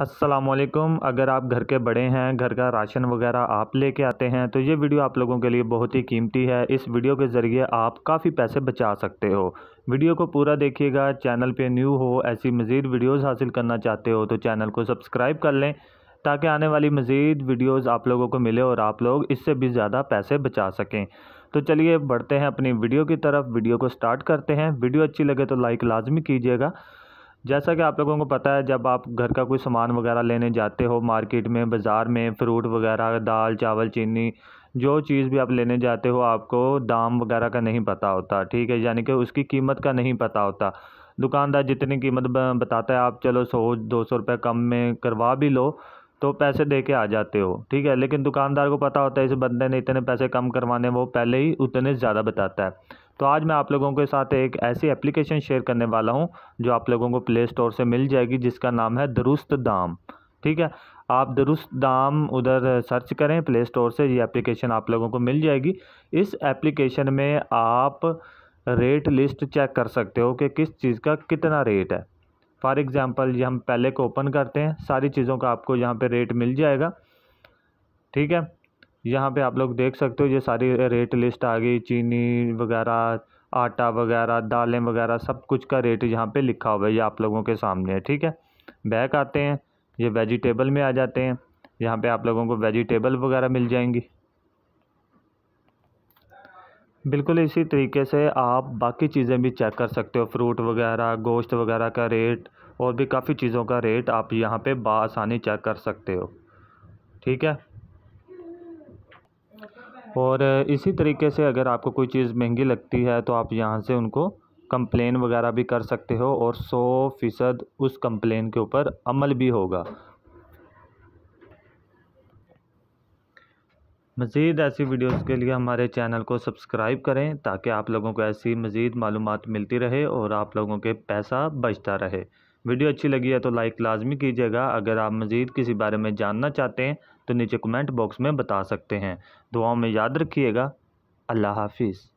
असलम अगर आप घर के बड़े हैं घर का राशन वगैरह आप लेके आते हैं तो ये वीडियो आप लोगों के लिए बहुत ही कीमती है इस वीडियो के ज़रिए आप काफ़ी पैसे बचा सकते हो वीडियो को पूरा देखिएगा चैनल पे न्यू हो ऐसी मज़ीद वीडियोस हासिल करना चाहते हो तो चैनल को सब्सक्राइब कर लें ताकि आने वाली मज़ीद वीडियोज़ आप लोगों को मिले और आप लोग इससे भी ज़्यादा पैसे बचा सकें तो चलिए बढ़ते हैं अपनी वीडियो की तरफ वीडियो को स्टार्ट करते हैं वीडियो अच्छी लगे तो लाइक लाजमी कीजिएगा जैसा कि आप लोगों को पता है जब आप घर का कोई सामान वगैरह लेने जाते हो मार्केट में बाज़ार में फ़्रूट वगैरह दाल चावल चीनी जो चीज़ भी आप लेने जाते हो आपको दाम वगैरह का नहीं पता होता ठीक है यानी कि उसकी कीमत का नहीं पता होता दुकानदार जितनी कीमत बताता है आप चलो सौ दो सौ रुपये कम में करवा भी लो तो पैसे दे के आ जाते हो ठीक है लेकिन दुकानदार को पता होता है इस बंदे ने इतने पैसे कम करवाने वो पहले ही उतने ज़्यादा बताता है तो आज मैं आप लोगों के साथ एक ऐसी एप्लीकेशन शेयर करने वाला हूँ जो आप लोगों को प्ले स्टोर से मिल जाएगी जिसका नाम है दुरुस्त दाम ठीक है आप दुरुस्त दाम उधर सर्च करें प्ले स्टोर से ये एप्लीकेशन आप लोगों को मिल जाएगी इस एप्लीकेशन में आप रेट लिस्ट चेक कर सकते हो कि किस चीज़ का कितना रेट है फॉर एग्ज़ाम्पल ये हम पहले को ओपन करते हैं सारी चीज़ों का आपको यहाँ पे रेट मिल जाएगा ठीक है यहाँ पे आप लोग देख सकते हो ये सारी रेट लिस्ट आ गई चीनी वगैरह आटा वगैरह दालें वगैरह सब कुछ का रेट यहाँ पे लिखा हुआ है ये आप लोगों के सामने है ठीक है बैक आते हैं ये वेजिटेबल में आ जाते हैं यहाँ पर आप लोगों को वेजिटेबल वगैरह मिल जाएंगी बिल्कुल इसी तरीके से आप बाकी चीज़ें भी चेक कर सकते हो फ्रूट वगैरह गोश्त वगैरह का रेट और भी काफ़ी चीज़ों का रेट आप यहाँ पे आसानी चेक कर सकते हो ठीक है और इसी तरीके से अगर आपको कोई चीज़ महंगी लगती है तो आप यहाँ से उनको कंप्लेन वगैरह भी कर सकते हो और सौ फ़ीसद उस कंप्लेन के ऊपर अमल भी होगा मज़ीद ऐसी वीडियोस के लिए हमारे चैनल को सब्सक्राइब करें ताकि आप लोगों को ऐसी मज़ीद मालूम मिलती रहे और आप लोगों के पैसा बचता रहे वीडियो अच्छी लगी है तो लाइक लाजमी कीजिएगा अगर आप मज़ीद किसी बारे में जानना चाहते हैं तो नीचे कमेंट बॉक्स में बता सकते हैं दुआओं में याद रखिएगा अल्लाह हाफिज़